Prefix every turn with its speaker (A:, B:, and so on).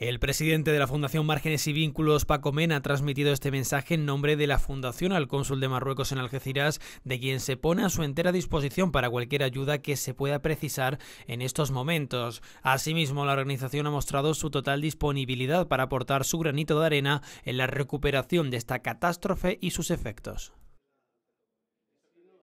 A: El presidente de la Fundación Márgenes y Vínculos, Paco Men, ha transmitido este mensaje en nombre de la Fundación al cónsul de Marruecos en Algeciras, de quien se pone a su entera disposición para cualquier ayuda que se pueda precisar en estos momentos. Asimismo, la organización ha mostrado su total disponibilidad para aportar su granito de arena en la recuperación de esta catástrofe y sus efectos.